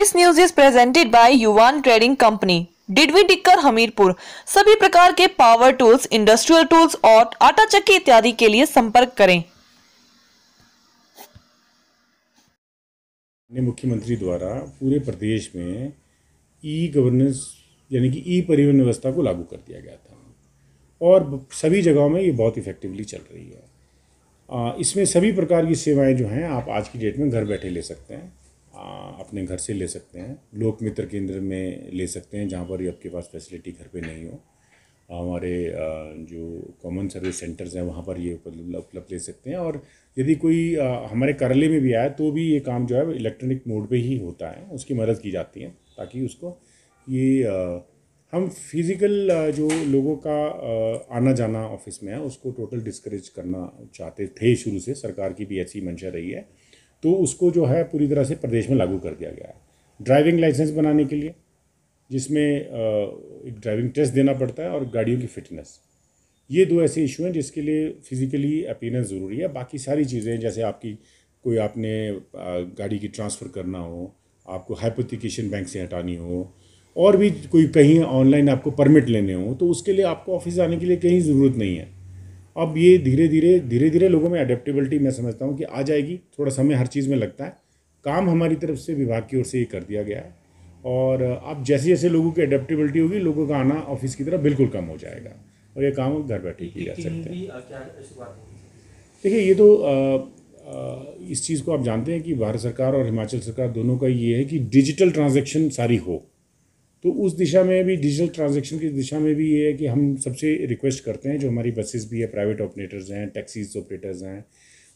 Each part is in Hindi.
this news is presented by Yuvan trading company Didwi Dikkar Hamirpur सभी प्रकार के पावर टूल्स इंडस्ट्रियल टूल्स और आटा चक्की इत्यादि के लिए संपर्क करें मुख्यमंत्री द्वारा पूरे प्रदेश में ई गवर्नेंस यानी कि ई परिवहन व्यवस्था को लागू कर दिया गया था और सभी जगहों में ये बहुत इफेक्टिवली चल रही है इसमें सभी प्रकार की सेवाएं जो हैं आप आज की डेट में घर बैठे ले सकते हैं अपने घर से ले सकते हैं लोक मित्र केंद्र में ले सकते हैं जहाँ पर आपके पास फैसिलिटी घर पे नहीं हो हमारे जो कॉमन सर्विस सेंटर्स हैं वहाँ पर ये उपलब्ध ले सकते हैं और यदि कोई हमारे करले में भी आए तो भी ये काम जो है इलेक्ट्रॉनिक मोड पे ही होता है उसकी मदद की जाती है ताकि उसको ये हम फिज़िकल जो लोगों का आना जाना ऑफिस में है उसको टोटल डिस्करेज करना चाहते थे शुरू से सरकार की भी ऐसी मंशा रही है तो उसको जो है पूरी तरह से प्रदेश में लागू कर दिया गया है ड्राइविंग लाइसेंस बनाने के लिए जिसमें एक ड्राइविंग टेस्ट देना पड़ता है और गाड़ियों की फ़िटनेस ये दो ऐसे इशू हैं जिसके लिए फिज़िकली अपीयरेंस ज़रूरी है बाकी सारी चीज़ें जैसे आपकी कोई आपने गाड़ी की ट्रांसफ़र करना हो आपको हाइपोथिकेशन बैंक से हटानी हो और भी कोई कहीं ऑनलाइन आपको परमिट लेने हो तो उसके लिए आपको ऑफिस आने के लिए कहीं ज़रूरत नहीं है अब ये धीरे धीरे धीरे धीरे लोगों में अडेप्टेबिलिटी मैं समझता हूँ कि आ जाएगी थोड़ा समय हर चीज़ में लगता है काम हमारी तरफ से विभाग की ओर से ये कर दिया गया है और अब जैसे जैसे लोगों की अडेप्टेबिलिटी होगी लोगों का आना ऑफिस की तरफ बिल्कुल कम हो जाएगा और ये काम घर बैठे किए जा सकते हैं देखिए ये तो आ, आ, इस चीज़ को आप जानते हैं कि भारत सरकार और हिमाचल सरकार दोनों का ये है कि डिजिटल ट्रांजेक्शन सारी हो तो उस दिशा में भी डिजिटल ट्रांजेक्शन की दिशा में भी ये है कि हम सबसे रिक्वेस्ट करते हैं जो हमारी बसेस भी है प्राइवेट ऑपरेटर्स हैं टैक्सीज ऑपरेटर्स हैं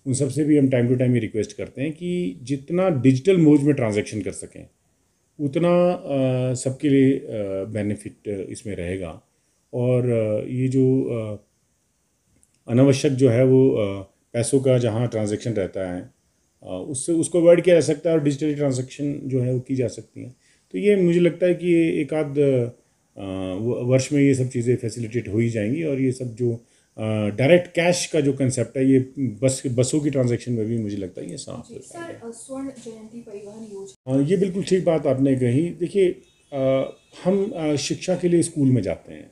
उन सबसे भी हम टाइम टू टाइम ये रिक्वेस्ट करते हैं कि जितना डिजिटल मोज में ट्रांजेक्शन कर सकें उतना सबके लिए बेनिफिट इसमें रहेगा और ये जो अनावश्यक जो है वो पैसों का जहाँ ट्रांजेक्शन रहता है उससे उसको अवॉइड किया जा सकता है और डिजिटल ट्रांजेक्शन जो है वो की जा सकती हैं तो ये मुझे लगता है कि एक आध वर्ष में ये सब चीज़ें फैसिलिटेट हो ही जाएंगी और ये सब जो डायरेक्ट कैश का जो कंसेप्ट है ये बस बसों की ट्रांजैक्शन में भी मुझे लगता है ये साफ स्वर्ण जयंती हाँ, ये बिल्कुल ठीक बात आपने कही देखिए हम शिक्षा के लिए स्कूल में जाते हैं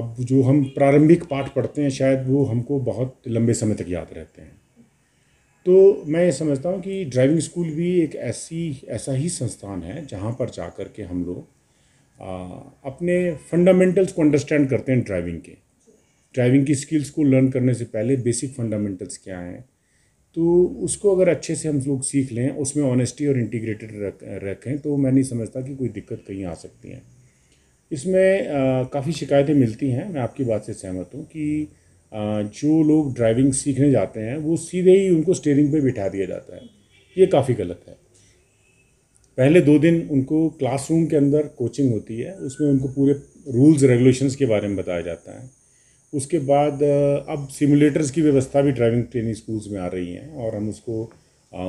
अब जो हम प्रारंभिक पाठ पढ़ते हैं शायद वो हमको बहुत लंबे समय तक याद रहते हैं तो मैं ये समझता हूँ कि ड्राइविंग स्कूल भी एक ऐसी ऐसा ही संस्थान है जहाँ पर जा कर के हम लोग अपने फंडामेंटल्स को अंडरस्टैंड करते हैं ड्राइविंग के ड्राइविंग की स्किल्स को लर्न करने से पहले बेसिक फंडामेंटल्स क्या हैं तो उसको अगर अच्छे से हम लोग सीख लें उसमें ऑनेस्टी और इंटीग्रेटेड रख रखें तो मैं नहीं समझता कि कोई दिक्कत कहीं आ सकती है इसमें काफ़ी शिकायतें मिलती हैं मैं आपकी बात से सहमत हूँ कि जो लोग ड्राइविंग सीखने जाते हैं वो सीधे ही उनको स्टेयरिंग पे बिठा दिया जाता है ये काफ़ी गलत है पहले दो दिन उनको क्लासरूम के अंदर कोचिंग होती है उसमें उनको पूरे रूल्स रेगुलेशंस के बारे में बताया जाता है उसके बाद अब सिमुलेटर्स की व्यवस्था भी ड्राइविंग ट्रेनिंग स्कूल्स में आ रही हैं और हम उसको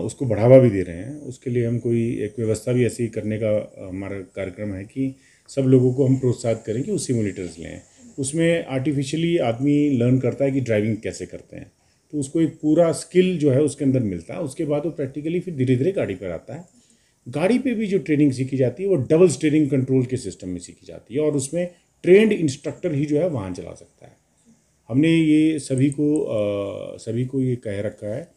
उसको बढ़ावा भी दे रहे हैं उसके लिए हम कोई एक व्यवस्था भी ऐसी करने का हमारा कार्यक्रम है कि सब लोगों को हम प्रोत्साहित करें कि वो सिमुलेटर्स लें उसमें आर्टिफिशियली आदमी लर्न करता है कि ड्राइविंग कैसे करते हैं तो उसको एक पूरा स्किल जो है उसके अंदर मिलता है उसके बाद वो प्रैक्टिकली फिर धीरे धीरे गाड़ी पर आता है गाड़ी पे भी जो ट्रेनिंग सीखी जाती है वो डबल स्टेयरिंग कंट्रोल के सिस्टम में सीखी जाती है और उसमें ट्रेंड इंस्ट्रक्टर ही जो है वाहन चला सकता है हमने ये सभी को आ, सभी को ये कह रखा है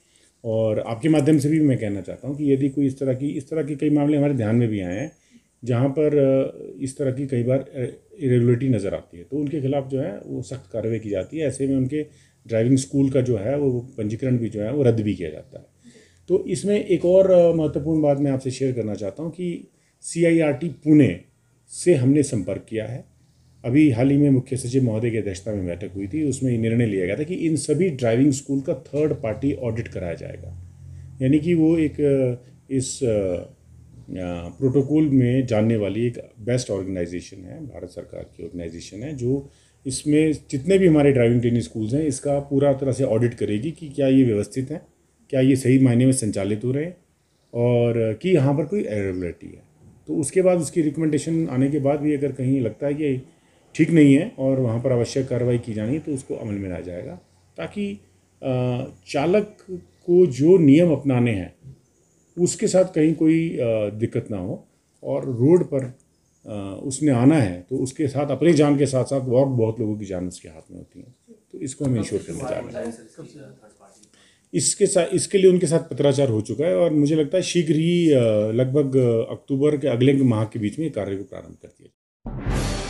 और आपके माध्यम से भी मैं कहना चाहता हूँ कि यदि कोई इस तरह की इस तरह के कई मामले हमारे ध्यान में भी आए हैं जहाँ पर इस तरह की कई बार इरेगुलरिटी नज़र आती है तो उनके खिलाफ जो है वो सख्त कार्रवाई की जाती है ऐसे में उनके ड्राइविंग स्कूल का जो है वो पंजीकरण भी जो है वो रद्द भी किया जाता है तो इसमें एक और महत्वपूर्ण बात मैं आपसे शेयर करना चाहता हूँ कि सी पुणे से हमने संपर्क किया है अभी हाल ही में मुख्य सचिव महोदय की अध्यक्षता में बैठक हुई थी उसमें निर्णय लिया गया था कि इन सभी ड्राइविंग स्कूल का थर्ड पार्टी ऑडिट कराया जाएगा यानी कि वो एक इस प्रोटोकॉल में जानने वाली एक बेस्ट ऑर्गेनाइजेशन है भारत सरकार की ऑर्गेनाइजेशन है जो इसमें जितने भी हमारे ड्राइविंग ट्रेनिंग स्कूल्स हैं इसका पूरा तरह से ऑडिट करेगी कि क्या ये व्यवस्थित हैं क्या ये सही मायने में संचालित हो रहे हैं और कि यहाँ पर कोई एरेबिलिटी है तो उसके बाद उसकी रिकमेंडेशन आने के बाद भी अगर कहीं लगता है कि ठीक नहीं है और वहाँ पर आवश्यक कार्रवाई की जानी है तो उसको अमल में लाया जाएगा ताकि चालक को जो नियम अपनाने हैं उसके साथ कहीं कोई दिक्कत ना हो और रोड पर उसने आना है तो उसके साथ अपनी जान के साथ साथ वॉक बहुत लोगों की जान उसके हाथ में होती है तो इसको हम इंश्योर करना चाह रहे हैं इसके साथ इसके लिए उनके साथ पत्राचार हो चुका है और मुझे लगता है शीघ्र ही लगभग अक्टूबर के अगले माह के बीच में कार्य को प्रारंभ कर दिया